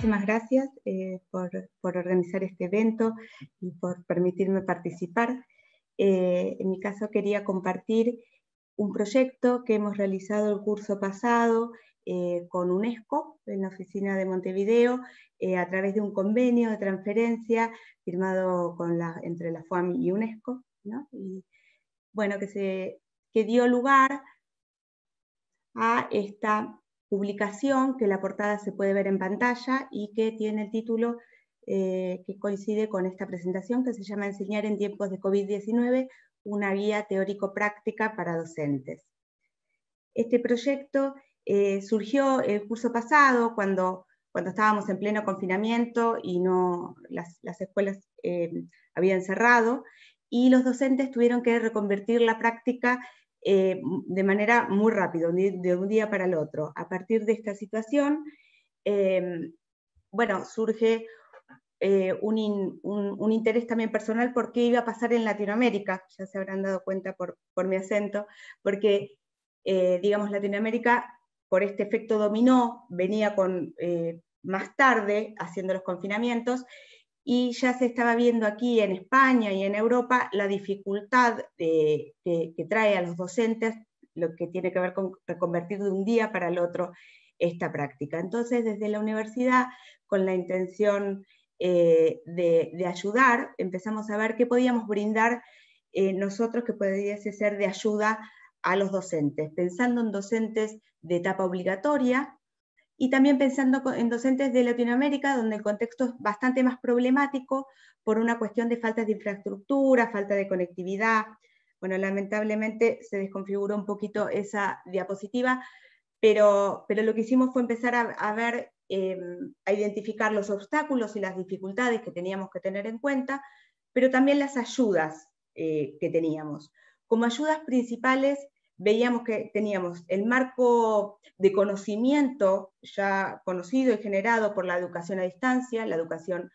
muchísimas gracias eh, por, organizar este evento y por permitirme participar. Eh, en mi caso quería compartir un proyecto que hemos realizado el curso pasado eh, con UNESCO en la oficina de Montevideo a través de un convenio de transferencia firmado entre la FUAM y UNESCO, y, bueno, que, se, que dio lugar a esta publicación, que la portada se puede ver en pantalla y que tiene el título eh, que coincide con esta presentación, que se llama Enseñar en tiempos de COVID-19, una guía teórico-práctica para docentes. Este proyecto eh, surgió el curso pasado, cuando, cuando estábamos en pleno confinamiento y no, las, escuelas eh, habían cerrado, y los docentes tuvieron que reconvertir la práctica eh, de manera muy rápida, de un día para el otro. A partir de esta situación, em, bueno, surge eh, un, interés también personal por qué iba a pasar en Latinoamérica, ya se habrán dado cuenta por, por mi acento, porque, eh, digamos, Latinoamérica, por este efecto dominó, venía con, más tarde haciendo los confinamientos, y ya se estaba viendo aquí en España y en Europa la dificultad que trae a los docentes lo que tiene que ver con reconvertir de un día para el otro esta práctica. Entonces, desde la universidad, con la intención eh, de, ayudar, empezamos a ver qué podíamos brindar eh, nosotros que pudiese ser de ayuda a los docentes, pensando en docentes de etapa obligatoria, y también pensando en docentes de Latinoamérica, donde el contexto es bastante más problemático por una cuestión de falta de infraestructura, falta de conectividad. Bueno, lamentablemente se desconfiguró un poquito esa diapositiva, pero, pero lo que hicimos fue empezar a, ver, em, a identificar los obstáculos y las dificultades que teníamos que tener en cuenta, pero también las ayudas eh, que teníamos. Como ayudas principales veíamos que teníamos el marco de conocimiento ya conocido y generado por la educación a distancia, la educación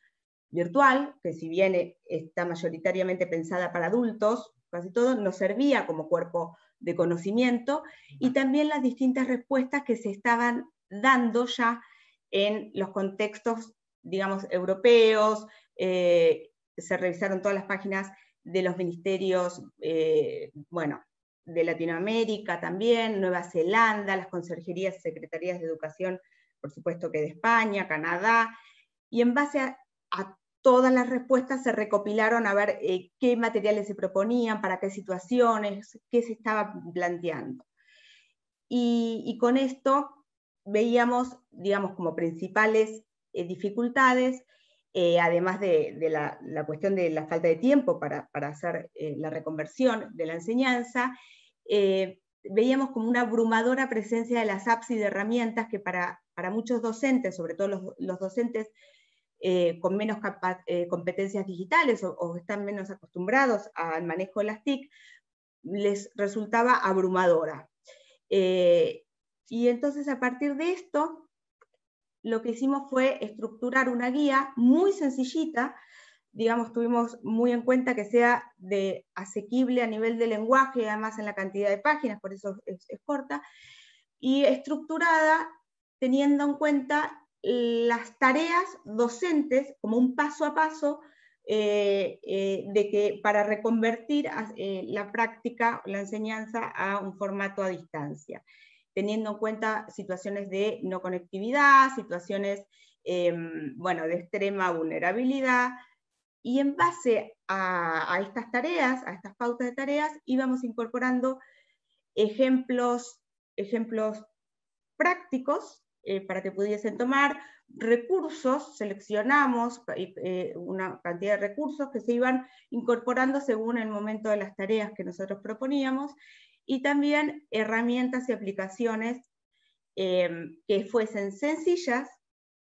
virtual, que si bien está mayoritariamente pensada para adultos, casi todo, nos servía como cuerpo de conocimiento, y también las distintas respuestas que se estaban dando ya en los contextos, digamos, europeos, eh, se revisaron todas las páginas de los ministerios, eh, bueno, de Latinoamérica también, Nueva Zelanda, las conserjerías secretarías de educación, por supuesto que de España, Canadá, y en base a, todas las respuestas se recopilaron a ver eh, qué materiales se proponían, para qué situaciones, qué se estaba planteando. Y, con esto veíamos, digamos, como principales eh, dificultades, eh, además de, la, cuestión de la falta de tiempo para, hacer eh, la reconversión de la enseñanza, eh, veíamos como una abrumadora presencia de las apps y de herramientas que para, muchos docentes, sobre todo los, docentes con menos competencias digitales o, o, están menos acostumbrados al manejo de las TIC, les resultaba abrumadora. y entonces a partir de esto, lo que hicimos fue estructurar una guía muy sencillita, digamos, tuvimos muy en cuenta que sea de asequible a nivel de lenguaje, además en la cantidad de páginas, por eso es, corta, y estructurada teniendo en cuenta las tareas docentes como un paso a paso eh, eh, de que para reconvertir eh, la práctica, la enseñanza a un formato a distancia teniendo en cuenta situaciones de no conectividad, situaciones em, bueno, de extrema vulnerabilidad. Y en base a, estas tareas, a estas pautas de tareas, íbamos incorporando ejemplos, ejemplos prácticos eh, para que pudiesen tomar recursos, seleccionamos eh, eh, una cantidad de recursos que se iban incorporando según el momento de las tareas que nosotros proponíamos y también herramientas y aplicaciones em, que fuesen sencillas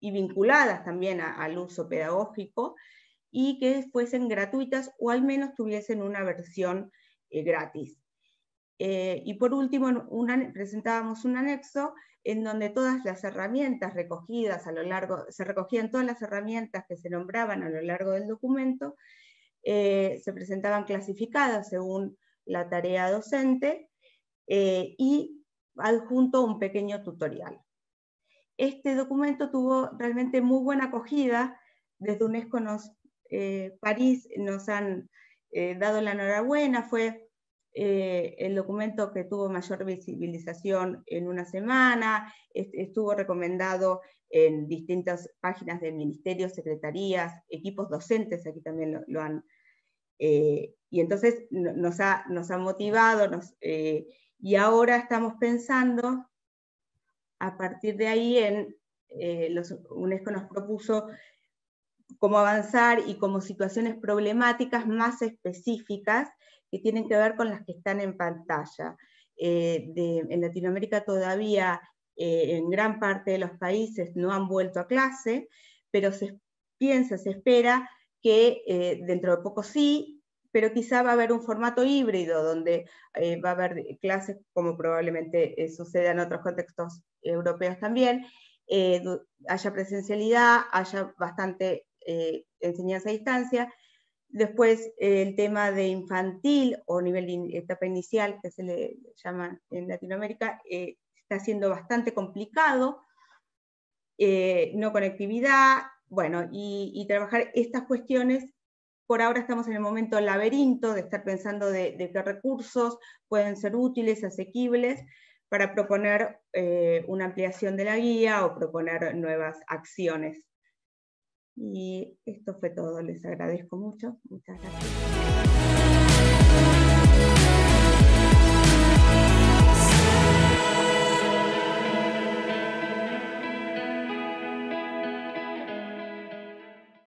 y vinculadas también al uso pedagógico y que fuesen gratuitas o al menos tuviesen una versión eh, gratis. Eh, y por último, presentábamos un anexo en donde todas las herramientas recogidas a lo largo, se recogían todas las herramientas que se nombraban a lo largo del documento, eh, se presentaban clasificadas según la tarea docente eh, y adjunto un pequeño tutorial. Este documento tuvo realmente muy buena acogida. Desde UNESCO nos, eh, París nos han eh, dado la enhorabuena. Fue el documento que tuvo mayor visibilización en una semana. Estuvo recomendado en distintas páginas de ministerios, secretarías, equipos docentes. Aquí también lo, lo han eh, y entonces nos ha, motivado, eh, y ahora estamos pensando a partir de ahí en, eh, los, UNESCO nos propuso cómo avanzar y como situaciones problemáticas más específicas que tienen que ver con las que están en pantalla. en Latinoamérica todavía en gran parte de los países no han vuelto a clase, pero se piensa, se espera que eh, dentro de poco sí, pero quizá va a haber un formato híbrido donde eh, va a haber clases como probablemente eh, suceda en otros contextos europeos también, haya presencialidad, haya bastante enseñanza a distancia. Después el tema de infantil o nivel de etapa inicial, que se le llama en Latinoamérica, está siendo bastante complicado. no conectividad, bueno, y, trabajar estas cuestiones. Por ahora estamos en el momento laberinto de estar pensando de, qué recursos pueden ser útiles, asequibles, para proponer eh, una ampliación de la guía o proponer nuevas acciones. Y esto fue todo. Les agradezco mucho. Muchas gracias.